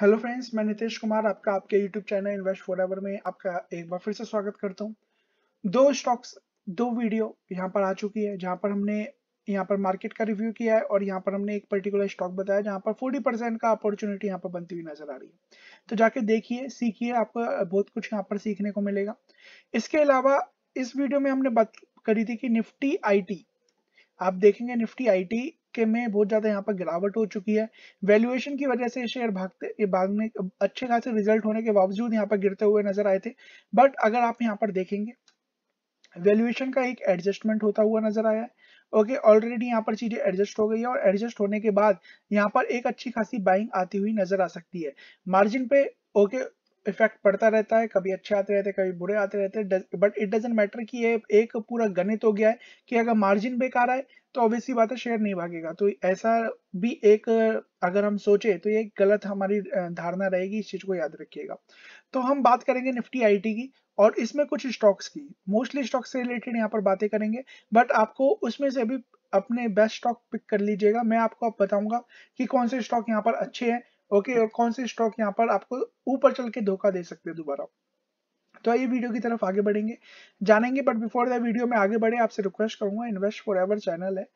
hello friends मैं नितेश कुमार आपका आपके यूट्यूब चैनल इन्वेस्ट फॉर में आपका एक बार फिर से स्वागत करता हूं दो स्टॉक्स दो वीडियो यहां पर आ चुकी है जहां पर हमने यहां पर मार्केट का रिव्यू किया है और यहां पर हमने एक पर्टिकुलर स्टॉक बताया जहां पर 40 परसेंट का अपॉर्चुनिटी यहाँ पर बनती हुई नजर आ रही है तो जाके देखिए सीखिए आपको बहुत कुछ यहाँ पर सीखने को मिलेगा इसके अलावा इस वीडियो में हमने बात करी थी कि निफ्टी आई आप देखेंगे निफ्टी आई के में बहुत ज्यादा यहाँ पर गिरावट हो चुकी है वैल्यूएशन की वजह से शेयर भागते ये भाग में अच्छे खासे रिजल्ट होने के बावजूद यहाँ पर गिरते हुए नजर आए थे बट अगर आप यहाँ पर देखेंगे वैल्यूएशन का एक एडजस्टमेंट होता हुआ नजर आया है ओके ऑलरेडी यहाँ पर चीजें एडजस्ट हो गई है और एडजस्ट होने के बाद यहाँ पर एक अच्छी खासी बाइंग आती हुई नजर आ सकती है मार्जिन पे ओके okay, इफेक्ट पड़ता रहता है कभी अच्छे आते रहते हैं कभी बुरे आते रहते हैं बट इट डजेंट मैटर कि ये एक पूरा गणित हो गया है कि अगर मार्जिन बेकार आए तो ऑब्वियसली बात है शेयर नहीं भागेगा तो ऐसा भी एक अगर हम सोचे तो ये गलत हमारी धारणा रहेगी इस चीज को याद रखिएगा तो हम बात करेंगे निफ्टी आई की और इसमें कुछ स्टॉक्स की मोस्टली स्टॉक्स से रिलेटेड यहाँ पर बातें करेंगे बट आपको उसमें से भी अपने बेस्ट स्टॉक पिक कर लीजिएगा मैं आपको अब बताऊंगा कि कौन से स्टॉक यहाँ पर अच्छे हैं ओके और कौन से स्टॉक यहाँ पर आपको ऊपर चल के धोखा दे सकते हैं दोबारा तो आइए वीडियो की तरफ आगे बढ़ेंगे जानेंगे बट बिफोर द वीडियो में आगे बढ़े आपसे रिक्वेस्ट करूंगा इन्वेस्ट फॉर एवर चैनल है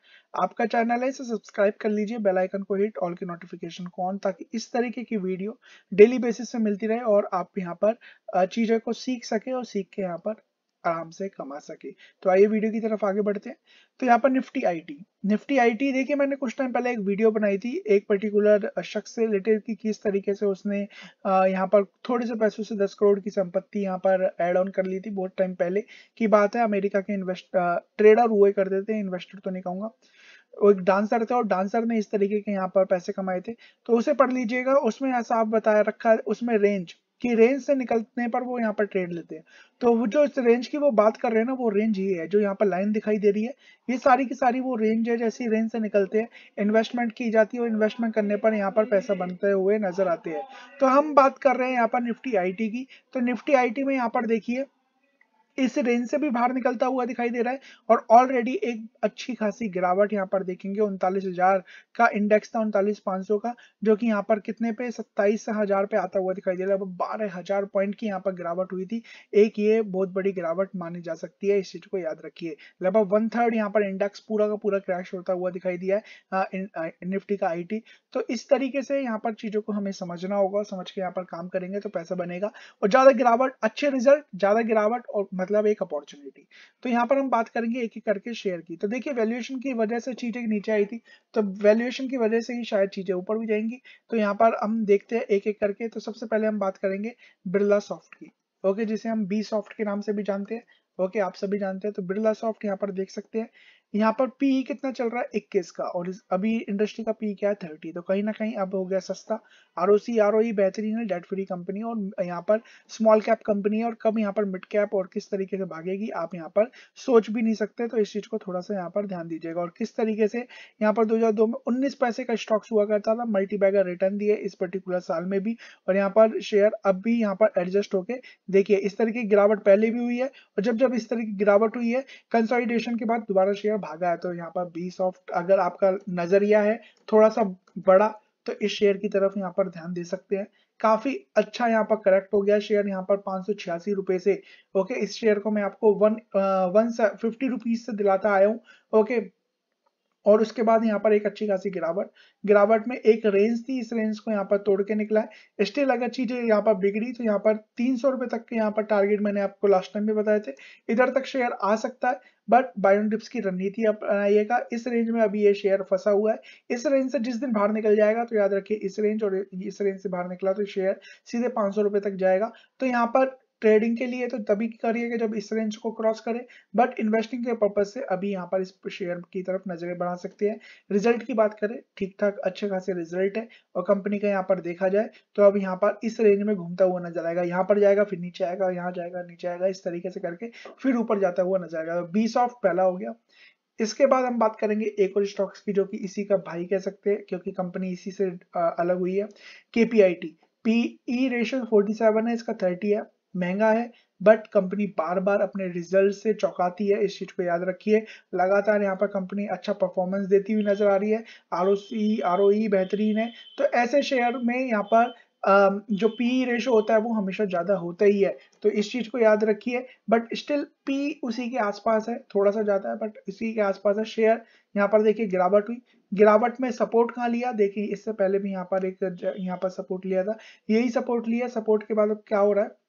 आपका चैनल है इसे सब्सक्राइब कर लीजिए बेल आइकन को हिट ऑल की नोटिफिकेशन को ऑन ताकि इस तरीके की वीडियो डेली बेसिस पे मिलती रहे और आप यहाँ पर चीज़ों को सीख सके और सीख के यहाँ पर आराम से कमा सके तो आइए वीडियो की तरफ आगे बढ़ते हैं तो यहाँ पर निफ्टी आईटी निफ्टी आईटी देखिए मैंने कुछ टाइम पहले एक वीडियो बनाई थी एक पर्टिकुलर शख्स से रिलेटेड कि किस तरीके से उसने यहाँ पर थोड़े से पैसों से दस करोड़ की संपत्ति यहाँ पर एड ऑन कर ली थी बहुत टाइम पहले की बात है अमेरिका के इन्वेस्ट ट्रेडर हुए करते थे इन्वेस्टर तो नहीं कहूंगा वो एक डांसर थे और डांसर ने इस तरीके के यहाँ पर पैसे कमाए थे तो उसे पढ़ लीजिएगा उसमें ऐसा आप बताया रखा है उसमें रेंज कि रेंज से निकलने पर वो यहाँ पर ट्रेड लेते हैं तो वो जो इस रेंज की वो बात कर रहे हैं ना वो रेंज ही है जो यहाँ पर लाइन दिखाई दे रही है ये सारी की सारी वो रेंज है जैसी रेंज से निकलते हैं इन्वेस्टमेंट की जाती है और इन्वेस्टमेंट करने पर यहाँ पर पैसा बनते हुए नजर आते हैं तो हम बात कर रहे हैं यहाँ पर निफ्टी आई की तो निफ्टी आई में यहाँ पर देखिए इस रेंज से भी बाहर निकलता हुआ दिखाई दे रहा है और ऑलरेडी एक अच्छी खासी गिरावट यहाँ पर देखेंगे उनतालीस हजार का इंडेक्स था उनतालीस पांच सौ का जो कि यहाँ पर कितने पे सत्ताईस हजार पे आता हुआ दिखाई दे रहा है बारह हजार पॉइंट की यहाँ पर गिरावट हुई थी एक ये बहुत बड़ी गिरावट मानी जा सकती है इस चीज को याद रखिए लगभग वन थर्ड यहाँ पर इंडेक्स पूरा का पूरा क्रैश होता हुआ दिखाई दिया है निफ्टी हाँ, uh, का आई तो इस तरीके से यहाँ पर चीजों को हमें समझना होगा समझ के यहाँ पर काम करेंगे तो पैसा बनेगा और ज्यादा गिरावट अच्छे रिजल्ट ज्यादा गिरावट और मतलब एक अपॉर्चुनिटी तो यहाँ पर हम बात करेंगे एक एक करके शेयर की तो देखिए वैल्यूएशन की वजह से चीजें नीचे आई थी तो वैल्यूएशन की वजह से ही शायद चीजें ऊपर भी जाएंगी तो यहाँ पर हम देखते हैं एक एक करके तो सबसे पहले हम बात करेंगे बिरला सॉफ्ट की ओके जिसे हम बी सॉफ्ट के नाम से भी जानते हैं ओके आप सभी जानते हैं तो बिरला सॉफ्ट यहाँ पर देख सकते हैं यहाँ पर पी कितना चल रहा है इक्कीस का और अभी इंडस्ट्री का पी क्या है थर्टी तो कहीं ना कहीं अब हो गया सस्ता R O C R O बेहतरीन है डेट फ्री कंपनी और यहाँ पर स्मॉल कैप कंपनी है और कब यहाँ पर मिड कैप और किस तरीके से भागेगी आप यहाँ पर सोच भी नहीं सकते तो इस चीज को थोड़ा सा यहाँ पर ध्यान दीजिएगा और किस तरीके से यहाँ पर दो में उन्नीस पैसे का स्टॉक्स हुआ करता था मल्टी बैगर रिटर्न दिए इस पर्टिकुलर साल में भी और यहाँ पर शेयर अब भी यहाँ पर एडजस्ट होके देखिए इस तरह की गिरावट पहले भी हुई है और जब जब इस तरह की गिरावट हुई है कंसोलिडेशन के बाद दोबारा शेयर भागा है तो यहाँ पर बी सॉफ्ट अगर आपका नजरिया है थोड़ा सा बड़ा तो इस शेयर की तरफ यहाँ पर ध्यान दे सकते हैं काफी अच्छा यहाँ पर करेक्ट हो गया शेयर यहाँ पर पांच रुपए से ओके इस शेयर को मैं आपको वन वन फिफ्टी रुपीज से दिलाता आया हूँ ओके और उसके बाद यहाँ पर एक अच्छी खासी गिरावट गिरावट में एक रेंज थी इस रेंज को यहाँ पर तोड़ के निकला है स्टिल अगर चीजें यहाँ पर बिगड़ी तो यहाँ पर तीन सौ रुपए तक के यहाँ पर टारगेट मैंने आपको लास्ट टाइम भी बताए थे इधर तक शेयर आ सकता है बट बायोन डिप्स की रणनीति अपनाइएगा इस रेंज में अभी ये शेयर फंसा हुआ है इस रेंज से जिस दिन बाहर निकल जाएगा तो याद रखिए इस रेंज और इस रेंज से बाहर निकला तो शेयर सीधे पांच सौ रुपए तक जाएगा तो यहाँ पर ट्रेडिंग के लिए तो तभी करिएगा जब इस रेंज को क्रॉस करे बट इन्वेस्टिंग के पर्पज से अभी यहाँ पर इस शेयर की तरफ नजरें बढ़ा सकते हैं रिजल्ट की बात करें ठीक ठाक अच्छे खासे रिजल्ट है और कंपनी का यहाँ पर देखा जाए तो अब यहाँ पर इस रेंज में घूमता हुआ नजर आएगा यहाँ पर जाएगा फिर नीचे आएगा यहाँ जाएगा नीचे आएगा इस तरीके से करके फिर ऊपर जाता हुआ नजर आएगा तो बीस ऑफ पहला हो गया इसके बाद हम बात करेंगे एक और स्टॉक्स की जो कि इसी का भाई कह सकते हैं क्योंकि कंपनी इसी से अलग हुई है केपीआईटी पीई रेशियो 47 है इसका 30 है महंगा है बट कंपनी बार बार अपने रिजल्ट से चौंकाती है इस चीज को याद रखिए लगातार यहाँ पर कंपनी अच्छा परफॉर्मेंस देती हुई नजर आ रही है R O C R O ई बेहतरीन है तो ऐसे शेयर में यहाँ पर जो पी रेशो होता है वो हमेशा ज़्यादा होता ही है तो इस चीज़ को याद रखिए बट स्टिल पी उसी के आसपास है थोड़ा सा ज़्यादा है बट इसी के आसपास है शेयर यहाँ पर देखिए गिरावट हुई गिरावट में सपोर्ट कहाँ लिया देखिए इससे पहले भी यहाँ पर एक यहाँ पर सपोर्ट लिया था यही सपोर्ट लिया सपोर्ट के बाद अब क्या हो रहा है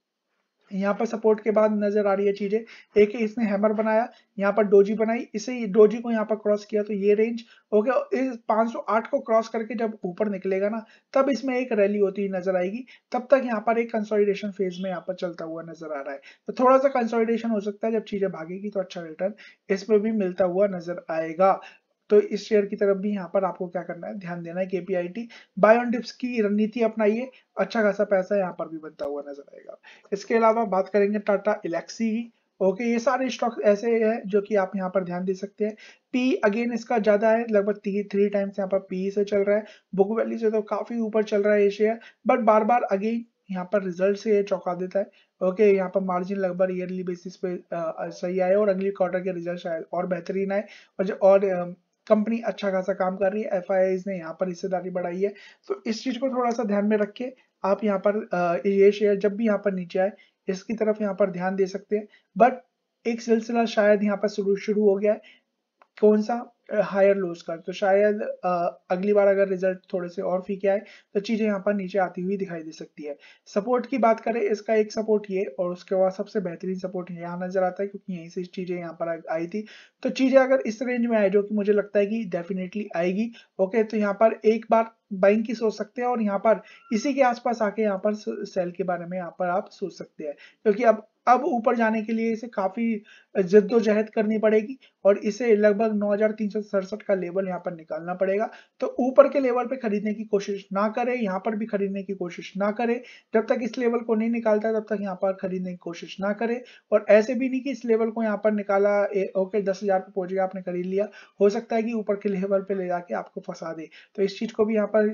यहाँ पर सपोर्ट के बाद नजर आ रही है चीजें एक इसने हैमर बनाया यहाँ पर डोजी बनाई इसे डोजी को यहाँ पर क्रॉस किया तो ये रेंज ओके इस 508 को क्रॉस करके जब ऊपर निकलेगा ना तब इसमें एक रैली होती नजर आएगी तब तक यहाँ पर एक कंसोलिडेशन फेज में यहाँ पर चलता हुआ नजर आ रहा है तो थोड़ा सा कंसोलिडेशन हो सकता है जब चीजें भागेगी तो अच्छा रिटर्न इसमें भी मिलता हुआ नजर आएगा तो इस शेयर की तरफ भी यहाँ पर आपको क्या करना है ध्यान देना है टी बाय डिप्स की रणनीति अपनाइए अच्छा खासा पैसा यहाँ पर भी बनता हुआ नजर आएगा इसके अलावा बात करेंगे टाटा इलेक्सी की ओके ये सारे स्टॉक ऐसे हैं जो कि आप यहाँ पर ध्यान दे सकते हैं पी अगेन इसका ज्यादा है लगभग थ्री थ्री टाइम्स यहाँ पर पी से चल रहा है बुक वैल्यू से तो काफी ऊपर चल रहा है ये शेयर बट बार बार अगेन यहाँ पर रिजल्ट से ये चौंका देता है ओके okay, यहाँ पर मार्जिन लगभग ईयरली बेसिस पे आ, सही आए और अगले क्वार्टर के रिजल्ट शायद और बेहतरीन आए और जो और कंपनी अच्छा खासा काम कर रही है एफ ने यहाँ पर हिस्सेदारी बढ़ाई है तो इस चीज को थोड़ा सा ध्यान में रख के आप यहाँ पर ये शेयर जब भी यहाँ पर नीचे आए इसकी तरफ यहाँ पर ध्यान दे सकते हैं बट एक सिलसिला शायद यहाँ पर शुरू शुरू हो गया है कौन सा हायर लूज कर तो शायद आ, अगली बार अगर रिजल्ट थोड़े से और फीके आए तो चीजें यहाँ पर नीचे आती हुई दिखाई दे सकती है सपोर्ट की बात करें इसका एक सपोर्ट ये और उसके बाद सबसे बेहतरीन सपोर्ट यहाँ नजर आता है क्योंकि यहीं से चीजें यहाँ पर आई थी तो चीजें अगर इस रेंज में आए जो कि मुझे लगता है कि डेफिनेटली आएगी ओके तो यहाँ पर एक बार बाइंग की सोच सकते हैं और यहाँ पर इसी के आसपास आके यहाँ पर सेल के बारे में यहाँ पर आप सोच सकते हैं क्योंकि अब अब ऊपर जाने के लिए इसे काफी जद्दोजहद करनी पड़ेगी और इसे लगभग नौ का लेवल यहाँ पर निकालना पड़ेगा तो ऊपर के लेवल पे खरीदने की कोशिश ना करें यहाँ पर भी खरीदने की कोशिश ना करें जब तक इस लेवल को नहीं निकालता तब तक यहाँ पर खरीदने की कोशिश ना करें और ऐसे भी नहीं कि इस लेवल को यहाँ पर निकाला ए, ओके दस हजार पे पहुंच गया आपने खरीद लिया हो सकता है कि ऊपर के लेवल पे ले जाके आपको फंसा दे तो इस चीज को भी यहाँ पर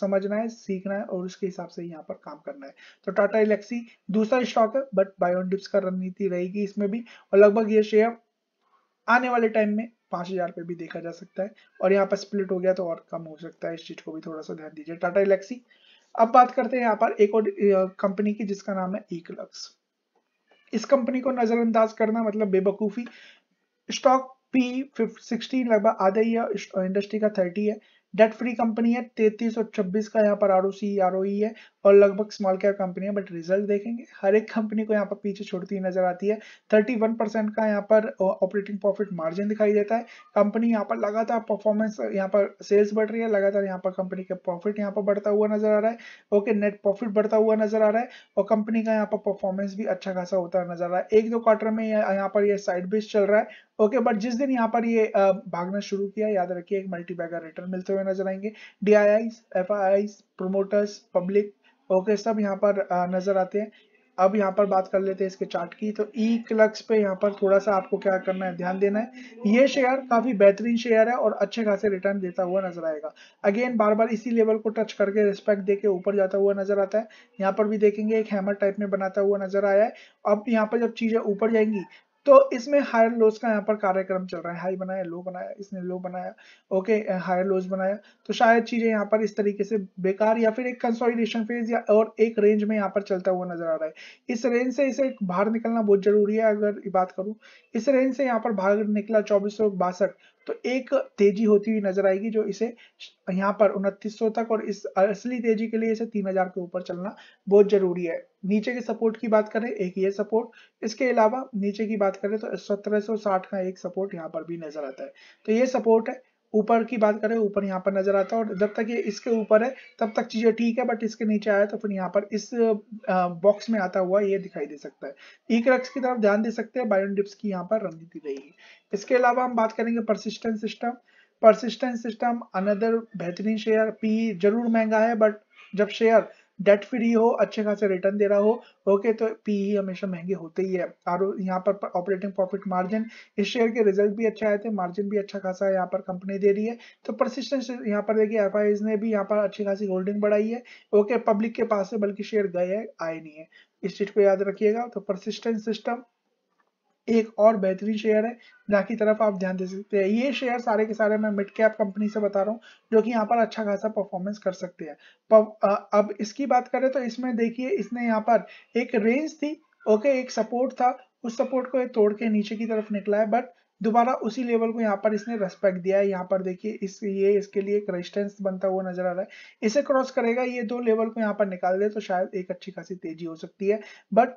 समझना है सीखना है और उसके हिसाब से यहाँ पर काम करना है तो टाटा इलेक्सी दूसरा स्टॉक है बट बायो डाउन डिप्स का रणनीति रहेगी इसमें भी और लगभग ये शेयर आने वाले टाइम में पांच हज़ार पे भी देखा जा सकता है और यहाँ पर स्प्लिट हो गया तो और कम हो सकता है इस चीज़ को भी थोड़ा सा ध्यान दीजिए टाटा इलेक्सी अब बात करते हैं यहाँ पर एक और कंपनी की जिसका नाम है इकलक्स इस कंपनी को नज़रअंदाज करना मतलब बेबकूफी स्टॉक पी सिक्सटीन लगभग आधा ही इंडस्ट्री का थर्टी है डेट फ्री कंपनी है तैतीस और छब्बीस का यहाँ पर R O C R O ई है और लगभग स्मॉल कैप कंपनी है बट रिजल्ट देखेंगे हर एक कंपनी को यहाँ पर पीछे छोड़ती नजर आती है 31 परसेंट का यहाँ पर ऑपरेटिंग प्रॉफिट मार्जिन दिखाई देता है कंपनी यहाँ पर लगातार परफॉर्मेंस यहाँ पर सेल्स बढ़ रही है लगातार यहाँ पर कंपनी का प्रॉफिट यहाँ पर बढ़ता हुआ नजर आ रहा है ओके नेट प्रॉफिट बढ़ता हुआ नजर आ रहा है और कंपनी का यहाँ पर परफॉर्मेंस भी अच्छा खासा होता नजर आ रहा है एक दो क्वार्टर में यहाँ पर यह साइड बेस चल रहा है ओके बट जिस दिन यहाँ पर ये भागना शुरू किया याद रखिए एक मल्टीबैगर रिटर्न मिलते हुए नजर आएंगे D I I F I I promoters public okay सब यहाँ पर नजर आते हैं अब यहाँ पर बात कर लेते हैं इसके चार्ट की तो ई क्लक्स पे यहाँ पर थोड़ा सा आपको क्या करना है ध्यान देना है ये शेयर काफी बेहतरीन शेयर है और अच्छे खासे रिटर्न देता हुआ नजर आएगा अगेन बार बार इसी लेवल को टच करके रिस्पेक्ट देके ऊपर जाता हुआ नजर आता है यहाँ पर भी देखेंगे एक हैमर टाइप में बनाता हुआ नजर आया है अब यहाँ पर जब चीजें ऊपर जाएंगी तो इसमें हायर लोज का यहाँ पर कार्यक्रम चल रहा है हाई बनाया लो बनाया इसने लो बनाया ओके हायर लोज बनाया तो शायद चीजें यहाँ पर इस तरीके से बेकार या फिर एक कंसोलिडेशन फेज या और एक रेंज में यहाँ पर चलता हुआ नजर आ रहा है इस रेंज से इसे बाहर निकलना बहुत जरूरी है अगर बात करूँ इस रेंज से यहाँ पर बाहर निकला चौबीस सौ बासठ तो एक तेजी होती हुई नजर आएगी जो इसे यहाँ पर उनतीस तक और इस असली तेजी के लिए इसे 3000 के ऊपर चलना बहुत जरूरी है नीचे के सपोर्ट की बात करें एक ये सपोर्ट इसके अलावा नीचे की बात करें तो 1760 का एक सपोर्ट यहाँ पर भी नजर आता है तो ये सपोर्ट है ऊपर की बात करें ऊपर यहाँ पर नजर आता है और जब तक ये इसके ऊपर है तब तक चीजें ठीक है बट इसके नीचे आया तो फिर यहाँ पर इस बॉक्स में आता हुआ ये दिखाई दे सकता है रक्स की तरफ ध्यान दे सकते हैं बायोन डिप्स की यहाँ पर रणनीति रहेगी इसके अलावा हम बात करेंगे persistent system persistent system another बेहतरीन शेयर पी जरूर महंगा है बट जब शेयर डेट फ्री हो अच्छे खासे रिटर्न दे रहा हो ओके तो पी e हमेशा महंगे होते ही है और यहाँ पर ऑपरेटिंग प्रॉफिट मार्जिन इस शेयर के रिजल्ट भी अच्छे आए थे मार्जिन भी अच्छा खासा यहाँ पर कंपनी दे रही है तो परसिस्टेंस यहाँ पर देखिए एफ ने भी यहाँ पर अच्छी खासी होल्डिंग बढ़ाई है ओके पब्लिक के पास से बल्कि शेयर गए है आए नहीं है इस चीज को याद रखिएगा तो परसिस्टेंस सिस्टम एक और बेहतरीन शेयर है जहाँ की तरफ आप ध्यान दे सकते हैं ये शेयर सारे के सारे मैं मिड कैप कंपनी से बता रहा हूँ जो कि यहाँ पर अच्छा खासा परफॉर्मेंस कर सकती है अब इसकी बात करें तो इसमें देखिए इसने यहाँ पर एक रेंज थी ओके एक सपोर्ट था उस सपोर्ट को ये तोड़ के नीचे की तरफ निकला है बट दोबारा उसी लेवल को यहाँ पर इसने रेस्पेक्ट दिया है यहाँ पर देखिए इस ये इसके लिए एक रेजिस्टेंस बनता हुआ नजर आ रहा है इसे क्रॉस करेगा ये दो लेवल को यहाँ पर निकाल दे तो शायद एक अच्छी खासी तेजी हो सकती है बट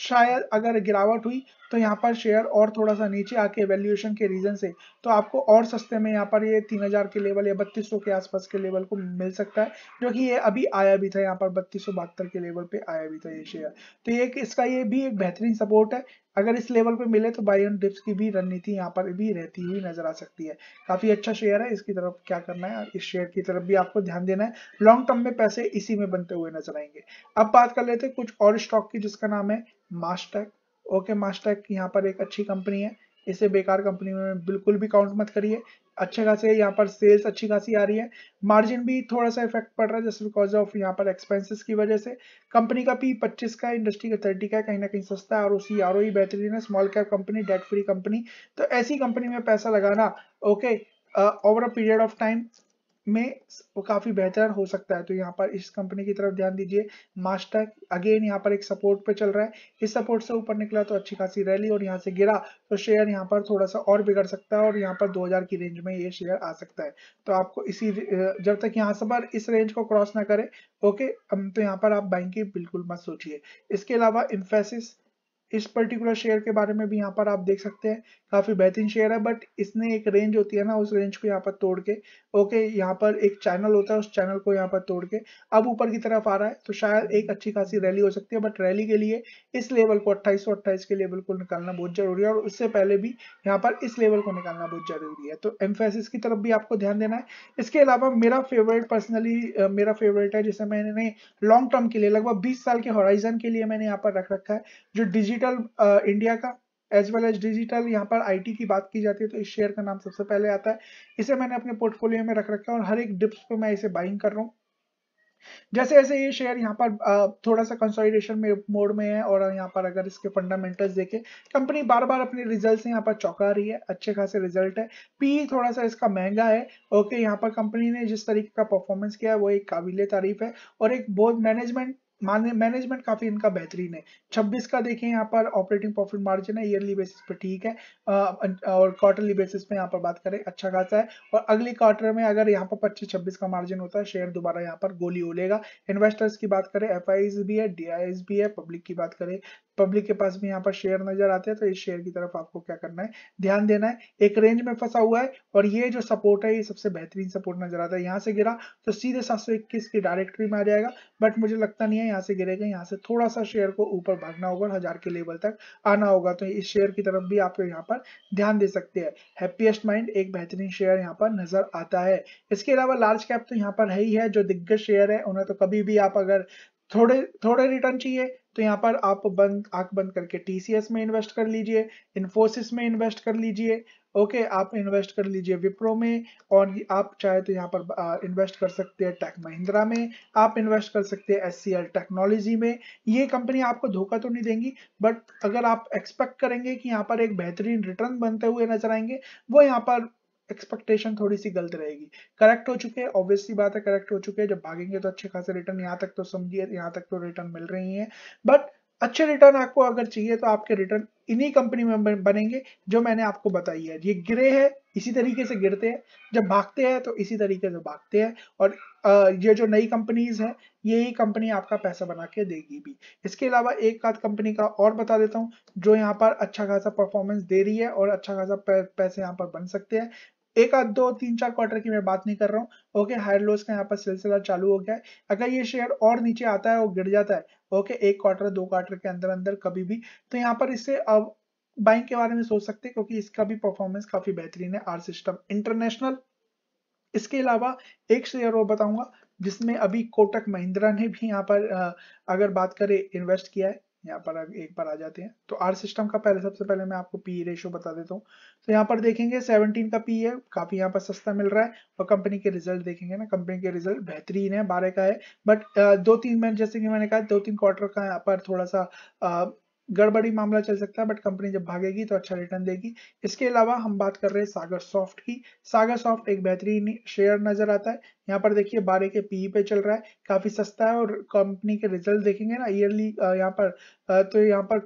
शायद अगर गिरावट हुई तो यहाँ पर शेयर और थोड़ा सा नीचे आके वैल्यूएशन के रीजन से तो आपको और सस्ते में यहाँ पर ये तीन हजार के लेवल या बत्तीस सौ के आसपास के लेवल को मिल सकता है जो कि ये अभी आया भी था यहाँ पर बत्तीस सौ बहत्तर के लेवल पे आया भी था ये शेयर तो ये इसका ये भी एक बेहतरीन सपोर्ट है अगर इस लेवल पे मिले तो बाई ऑन डिप्स की भी रणनीति यहाँ पर भी रहती हुई नजर आ सकती है काफी अच्छा शेयर है इसकी तरफ क्या करना है इस शेयर की तरफ भी आपको ध्यान देना है लॉन्ग टर्म में पैसे इसी में बनते हुए नजर आएंगे अब बात कर लेते हैं कुछ और स्टॉक की जिसका नाम है मास्टेक ओके मास्टेक यहाँ पर एक अच्छी कंपनी है इसे बेकार कंपनी में बिल्कुल भी काउंट मत करिए अच्छे खासे यहाँ पर सेल्स अच्छी खासी आ रही है मार्जिन भी थोड़ा सा इफेक्ट पड़ रहा है जस्ट बिकॉज ऑफ यहाँ पर एक्सपेंसेस की वजह से कंपनी का पी 25 का इंडस्ट्री का 30 का कहीं ना कहीं सस्ता है और उसी आर ही बेहतरीन है small cap company debt free company तो ऐसी कंपनी में पैसा लगाना okay over a period of time में काफी बेहतर हो सकता है तो यहाँ पर इस कंपनी की तरफ ध्यान दीजिए मास्टर अगेन यहाँ पर एक सपोर्ट पे चल रहा है इस सपोर्ट से ऊपर निकला तो अच्छी खासी रैली और यहाँ से गिरा तो शेयर यहाँ पर थोड़ा सा और बिगड़ सकता है और यहाँ पर 2000 की रेंज में ये शेयर आ सकता है तो आपको इसी जब तक यहाँ पर इस रेंज को क्रॉस ना करे ओके तो यहाँ पर आप बैंक की बिल्कुल मत सोचिए इसके अलावा इन्फेसिस इस पर्टिकुलर शेयर के बारे में भी यहाँ पर आप देख सकते हैं काफी बेहतरीन शेयर है बट इसने एक रेंज होती है ना उस रेंज को यहाँ पर तोड़ के ओके यहाँ पर एक चैनल होता है उस चैनल को यहाँ पर तोड़ के अब ऊपर की तरफ आ रहा है तो शायद एक अच्छी खासी रैली हो सकती है बट रैली के लिए इस लेवल को अट्ठाईस के लेवल को निकालना बहुत जरूरी है और उससे पहले भी यहाँ पर इस लेवल को निकालना बहुत जरूरी है तो एम्फेसिस की तरफ भी आपको ध्यान देना है इसके अलावा मेरा फेवरेट पर्सनली मेरा फेवरेट है जिसे मैंने लॉन्ग टर्म के लिए लगभग बीस साल के हॉराइजन के लिए मैंने यहाँ पर रख रखा है जो डिजिटल डिजिटल इंडिया uh, का एज वेल एज डिजिटल यहाँ पर आईटी की बात की जाती है तो इस शेयर का नाम सबसे पहले आता है इसे मैंने अपने पोर्टफोलियो में रख रखा है और हर एक डिप्स पे मैं इसे बाइंग कर रहा हूँ जैसे जैसे ये शेयर यहाँ पर uh, थोड़ा सा कंसोलिडेशन में मोड में है और यहाँ पर अगर इसके फंडामेंटल्स देखें कंपनी बार बार अपने रिजल्ट यहाँ पर चौंका रही है अच्छे खासे रिजल्ट है पी थोड़ा सा इसका महंगा है ओके यहाँ पर कंपनी ने जिस तरीके का परफॉर्मेंस किया है वो एक काबिल तारीफ है और एक बोर्ड मैनेजमेंट मैनेजमेंट काफी इनका बेहतरीन है छब्बीस का देखें यहाँ पर ऑपरेटिंग प्रॉफिट मार्जिन है ईयरली बेसिस पे ठीक है और क्वार्टरली बेसिस पे यहाँ पर बात करें अच्छा खासा है और अगले क्वार्टर में अगर यहाँ पर पच्चीस छब्बीस का मार्जिन होता है शेयर दोबारा यहाँ पर गोली उलेगा इन्वेस्टर्स की बात करें एफ भी है डी भी है पब्लिक की बात करें पब्लिक के पास भी यहाँ पर शेयर नजर आते हैं तो इस शेयर की तरफ आपको क्या करना है ध्यान देना है एक रेंज में फंसा हुआ है और ये जो सपोर्ट है ये सबसे बेहतरीन सपोर्ट नजर आता है यहाँ से गिरा तो सीधे सात की डायरेक्टरी में आ जाएगा बट मुझे लगता नहीं है यहाँ से गिरेगा यहाँ से थोड़ा सा शेयर को ऊपर भागना होगा हजार के लेवल तक आना होगा तो इस शेयर की तरफ भी आप यहाँ पर ध्यान दे सकते हैं हैप्पीएस्ट माइंड एक बेहतरीन शेयर यहाँ पर नजर आता है इसके अलावा लार्ज कैप तो यहाँ पर है ही है जो दिग्गज शेयर है उन्हें तो कभी भी आप अगर थोड़े थोड़े रिटर्न चाहिए तो यहाँ पर आप बंद आंख बंद करके टीसीएस में इन्वेस्ट कर लीजिए इन्फोसिस में इन्वेस्ट कर लीजिए ओके आप इन्वेस्ट कर लीजिए विप्रो में और आप चाहे तो यहाँ पर इन्वेस्ट कर सकते हैं टेक महिंद्रा में आप इन्वेस्ट कर सकते हैं एस टेक्नोलॉजी में ये कंपनी आपको धोखा तो नहीं देंगी बट अगर आप एक्सपेक्ट करेंगे कि यहाँ पर एक बेहतरीन रिटर्न बनते हुए नजर आएंगे वो यहाँ पर एक्सपेक्टेशन थोड़ी सी गलत रहेगी करेक्ट हो चुके हैं ऑब्वियसली बात है करेक्ट हो चुके हैं जब भागेंगे तो अच्छे खासे रिटर्न यहाँ तक तो समझिए यहाँ तक तो रिटर्न मिल रही है बट अच्छे रिटर्न आपको अगर चाहिए तो आपके रिटर्न इन्हीं कंपनी में बनेंगे जो मैंने आपको बताई है ये गिरे हैं इसी तरीके से गिरते हैं जब भागते हैं तो इसी तरीके से भागते हैं और ये जो नई कंपनीज है यही कंपनी आपका पैसा बना के देगी भी इसके अलावा एक आध कंपनी का और बता देता हूँ जो यहाँ पर अच्छा खासा परफॉर्मेंस दे रही है और अच्छा खासा पैसे यहाँ पर बन सकते हैं एक आध दो तीन चार क्वार्टर की मैं बात नहीं कर रहा हूँ ओके हायर लोस का यहाँ पर सिलसिला चालू हो गया है अगर ये शेयर और नीचे आता है और गिर जाता है ओके एक क्वार्टर दो क्वार्टर के अंदर अंदर कभी भी तो यहाँ पर इससे अब बाइंग के बारे में सोच सकते हैं क्योंकि इसका भी परफॉर्मेंस काफी बेहतरीन है आर सिस्टम इंटरनेशनल इसके अलावा एक शेयर और बताऊंगा जिसमें अभी कोटक महिंद्रा ने भी यहाँ पर अगर बात करें इन्वेस्ट किया है यहाँ पर एक बार आ जाते हैं तो आर सिस्टम का पहले सबसे पहले मैं आपको पी रेशियो बता देता हूँ तो यहाँ पर देखेंगे 17 का पी है काफी यहाँ पर सस्ता मिल रहा है और कंपनी के रिजल्ट देखेंगे ना कंपनी के रिजल्ट बेहतरीन है बारह का है बट दो तीन मैं जैसे कि मैंने कहा दो तीन क्वार्टर का यहाँ पर थोड़ा सा गड़बड़ी मामला चल सकता है बट कंपनी जब भागेगी तो अच्छा रिटर्न देगी इसके अलावा हम बात कर रहे हैं सागर सॉफ्ट की सागर सॉफ्ट एक बेहतरीन शेयर नजर आता है यहाँ पर देखिए बारह के पीई e पे चल रहा है काफी सस्ता है और कंपनी के रिजल्ट देखेंगे ना ईयरली यहाँ पर तो यहाँ पर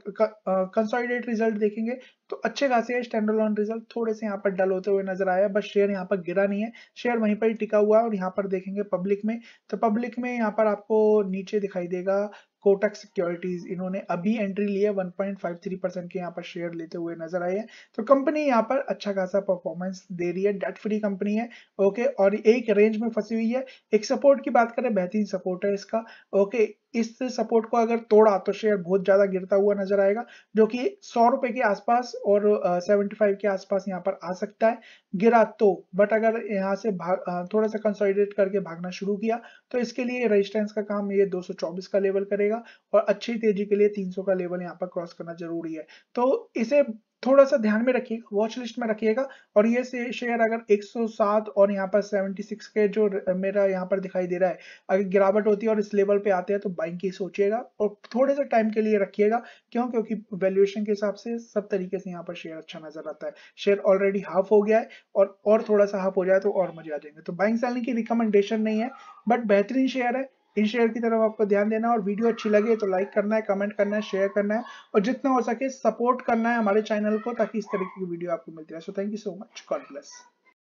कंसोलिडेट रिजल्ट देखेंगे तो अच्छे खासे स्टैंडर्लॉन रिजल्ट थोड़े से यहाँ पर डल होते हुए नजर आया बस शेयर यहाँ पर गिरा नहीं है शेयर वहीं पर ही टिका हुआ है और यहाँ पर देखेंगे पब्लिक में तो पब्लिक में यहाँ पर आपको नीचे दिखाई देगा कोटक सिक्योरिटीज इन्होंने अभी एंट्री ली है 1.53 परसेंट के यहाँ पर शेयर लेते हुए नजर आए हैं तो कंपनी यहाँ पर अच्छा खासा परफॉर्मेंस दे रही है डेट फ्री कंपनी है ओके और एक रेंज में फंसी हुई है एक सपोर्ट की बात करें बेहतरीन सपोर्ट है इसका ओके इस सपोर्ट को अगर तोड़ा तो शेयर बहुत ज्यादा गिरता हुआ नजर आएगा जो कि सौ रुपए के आसपास और सेवेंटी फाइव के आसपास यहाँ पर आ सकता है गिरा तो बट अगर यहाँ से भाग, थोड़ा सा कंसोलिडेट करके भागना शुरू किया तो इसके लिए रेजिस्टेंस का काम ये 224 का लेवल करेगा और अच्छी तेजी के लिए 300 का लेवल यहाँ पर क्रॉस करना जरूरी है तो इसे थोड़ा सा ध्यान में रखिएगा वॉच लिस्ट में रखिएगा और ये से शेयर अगर 107 और यहाँ पर 76 के जो मेरा यहाँ पर दिखाई दे रहा है अगर गिरावट होती है और इस लेवल पे आते हैं तो बाइंग की सोचिएगा और थोड़े से टाइम के लिए रखिएगा क्यों क्योंकि वैल्यूएशन के हिसाब से सब तरीके से यहाँ पर शेयर अच्छा नजर आता है शेयर ऑलरेडी हाफ हो गया है और और थोड़ा सा हाफ हो जाए तो और मजे आ जाएंगे तो बाइंग सेलिंग की रिकमेंडेशन नहीं है बट बेहतरीन शेयर है इन शेयर की तरफ आपको ध्यान देना है और वीडियो अच्छी लगे तो लाइक करना है कमेंट करना है शेयर करना है और जितना हो सके सपोर्ट करना है हमारे चैनल को ताकि इस तरीके की वीडियो आपको मिलती रहे so thank you so much God bless